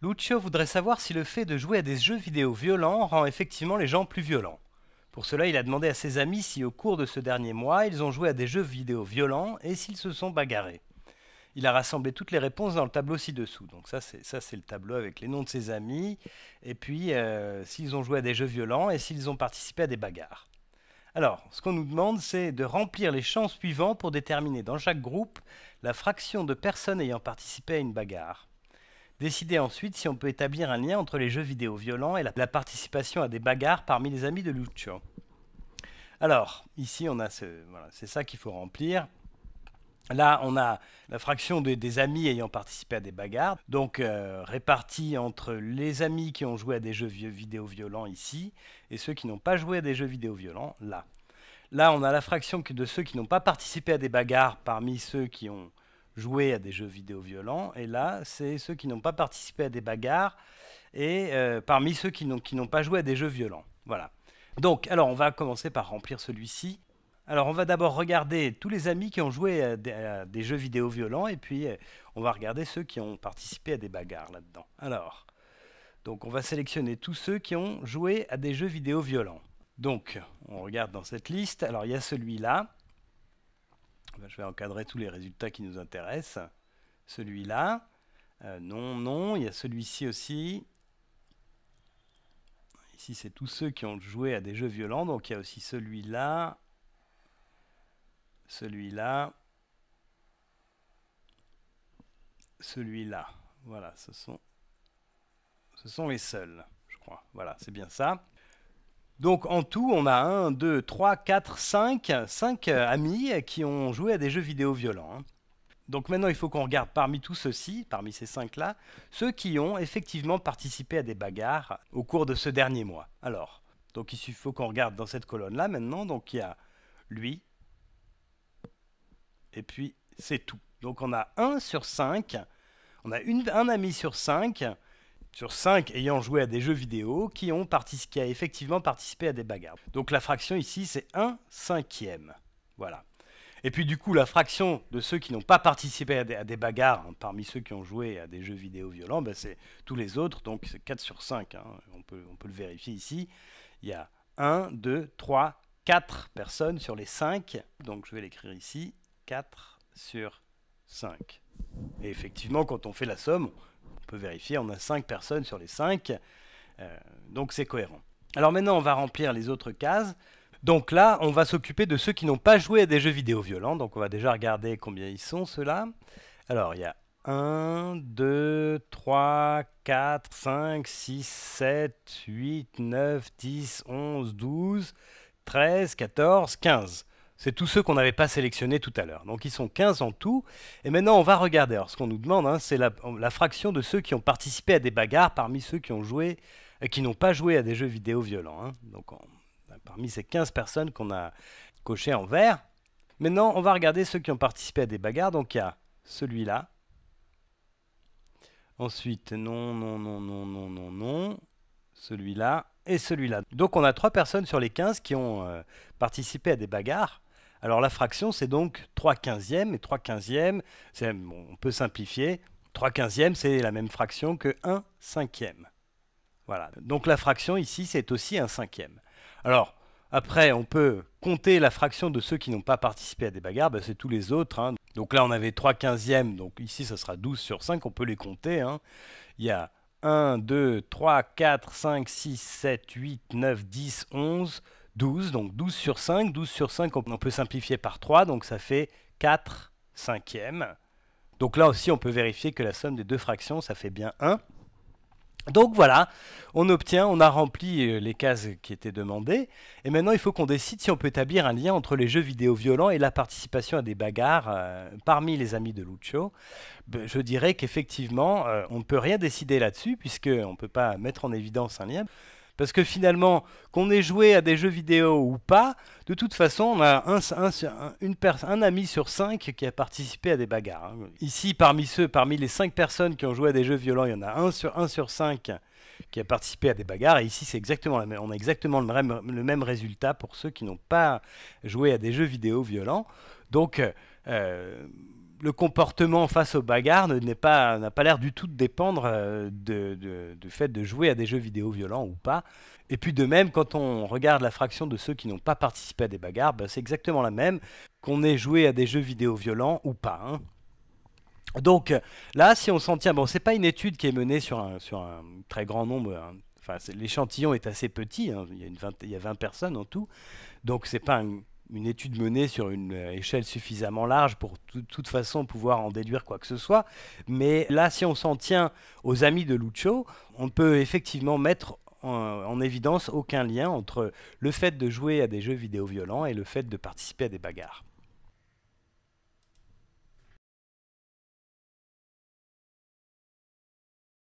Lucio voudrait savoir si le fait de jouer à des jeux vidéo violents rend effectivement les gens plus violents. Pour cela, il a demandé à ses amis si au cours de ce dernier mois, ils ont joué à des jeux vidéo violents et s'ils se sont bagarrés. Il a rassemblé toutes les réponses dans le tableau ci-dessous. Donc ça, c'est le tableau avec les noms de ses amis et puis euh, s'ils ont joué à des jeux violents et s'ils ont participé à des bagarres. Alors, ce qu'on nous demande, c'est de remplir les champs suivants pour déterminer dans chaque groupe la fraction de personnes ayant participé à une bagarre. Décider ensuite si on peut établir un lien entre les jeux vidéo violents et la, participation à des bagarres parmi les amis de Lucio. Alors, ici, on a ce, c'est ça qu'il faut remplir. Là, on a la fraction des amis ayant participé à des bagarres, donc euh, répartie entre les amis qui ont joué à des jeux vidéo violents ici et ceux qui n'ont pas joué à des jeux vidéo violents là. Là, on a la fraction de ceux qui n'ont pas participé à des bagarres parmi ceux qui ont jouer à des jeux vidéo violents. Et là, c'est ceux qui n'ont pas participé à des bagarres et euh, parmi ceux qui n'ont pas joué à des jeux violents. Voilà. Donc, alors, on va commencer par remplir celui-ci. Alors, on va d'abord regarder tous les amis qui ont joué à des, jeux vidéo violents et puis euh, on va regarder ceux qui ont participé à des bagarres là-dedans. Alors, donc on va sélectionner tous ceux qui ont joué à des jeux vidéo violents. Donc, on regarde dans cette liste. Alors, il y a celui-là je vais encadrer tous les résultats qui nous intéressent. Celui-là, euh, non, non, il y a celui-ci aussi. Ici, c'est tous ceux qui ont joué à des jeux violents, donc il y a aussi celui-là, celui-là, celui-là. Voilà, ce sont, ce sont les seuls, je crois. Voilà, c'est bien ça. Donc en tout, on a 1, 2, 3, 4, 5, 5 amis qui ont joué à des jeux vidéo violents. Hein. Donc maintenant, il faut qu'on regarde parmi tous ceux-ci, parmi ces 5-là, ceux qui ont effectivement participé à des bagarres au cours de ce dernier mois. Alors, donc il faut qu'on regarde dans cette colonne-là maintenant. Donc il y a lui, et puis c'est tout. Donc on a 1 sur 5, on a une, un ami sur 5 sur 5 ayant joué à des jeux vidéo qui ont participé, effectivement participé à des bagarres. Donc la fraction ici, c'est 1 cinquième. Voilà. Et puis du coup, la fraction de ceux qui n'ont pas participé à des, bagarres, hein, parmi ceux qui ont joué à des jeux vidéo violents, ben, c'est tous les autres, donc c'est 4 sur 5, hein. on, peut, on peut le vérifier ici. Il y a 1, 2, 3, 4 personnes sur les 5, donc je vais l'écrire ici, 4 sur 5. Et effectivement, quand on fait la somme, on peut vérifier, on a 5 personnes sur les 5, euh, donc c'est cohérent. Alors maintenant, on va remplir les autres cases. Donc là, on va s'occuper de ceux qui n'ont pas joué à des jeux vidéo violents, donc on va déjà regarder combien ils sont ceux-là. Alors, il y a 1, 2, 3, 4, 5, 6, 7, 8, 9, 10, 11, 12, 13, 14, 15. C'est tous ceux qu'on n'avait pas sélectionnés tout à l'heure. Donc ils sont 15 en tout. Et maintenant, on va regarder. Alors ce qu'on nous demande, hein, c'est la, fraction de ceux qui ont participé à des bagarres parmi ceux qui ont joué, euh, qui n'ont pas joué à des jeux vidéo violents. Hein. Donc parmi ces 15 personnes qu'on a cochées en vert. Maintenant, on va regarder ceux qui ont participé à des bagarres. Donc il y a celui-là. Ensuite, non, non, non, non, non, non, non. Celui-là et celui-là. Donc on a trois personnes sur les 15 qui ont euh, participé à des bagarres. Alors la fraction, c'est donc 3 quinzièmes, et 3 quinzièmes, on peut simplifier, 3 quinzièmes, c'est la même fraction que 1 cinquième. Voilà, donc la fraction ici, c'est aussi 1 cinquième. Alors, après, on peut compter la fraction de ceux qui n'ont pas participé à des bagarres, ben, c'est tous les autres. Hein. Donc là, on avait 3 quinzièmes, donc ici, ça sera 12 sur 5, on peut les compter. Hein. Il y a 1, 2, 3, 4, 5, 6, 7, 8, 9, 10, 11... 12, donc 12 sur 5. 12 sur 5, on peut simplifier par 3, donc ça fait 4 cinquièmes. Donc là aussi, on peut vérifier que la somme des deux fractions, ça fait bien 1. Donc voilà, on obtient, on a rempli euh, les cases qui étaient demandées, et maintenant il faut qu'on décide si on peut établir un lien entre les jeux vidéo violents et la participation à des bagarres euh, parmi les amis de Lucio. Ben, je dirais qu'effectivement, euh, on ne peut rien décider là-dessus, puisqu'on ne peut pas mettre en évidence un lien. Parce que finalement, qu'on ait joué à des jeux vidéo ou pas, de toute façon, on a un, ami sur cinq qui a participé à des bagarres. Hein. Ici, parmi ceux, parmi les cinq personnes qui ont joué à des jeux violents, il y en a un sur, un sur cinq qui a participé à des bagarres. Et ici, c'est exactement on a exactement le même, résultat pour ceux qui n'ont pas joué à des jeux vidéo violents. Donc, euh, le comportement face aux bagarres n'a pas, l'air du tout de dépendre euh, du fait de jouer à des jeux vidéo violents ou pas. Et puis de même, quand on regarde la fraction de ceux qui n'ont pas participé à des bagarres, ben, c'est exactement la même qu'on ait joué à des jeux vidéo violents ou pas. Hein. Donc là, si on s'en tient, bon, c'est pas une étude qui est menée sur un, très grand nombre, hein. enfin, l'échantillon est assez petit, hein. il, y a 20, personnes en tout, donc c'est pas un, une étude menée sur une euh, échelle suffisamment large pour de toute façon pouvoir en déduire quoi que ce soit. Mais là, si on s'en tient aux amis de Lucho, on peut effectivement mettre en, en, évidence aucun lien entre le fait de jouer à des jeux vidéo violents et le fait de participer à des bagarres.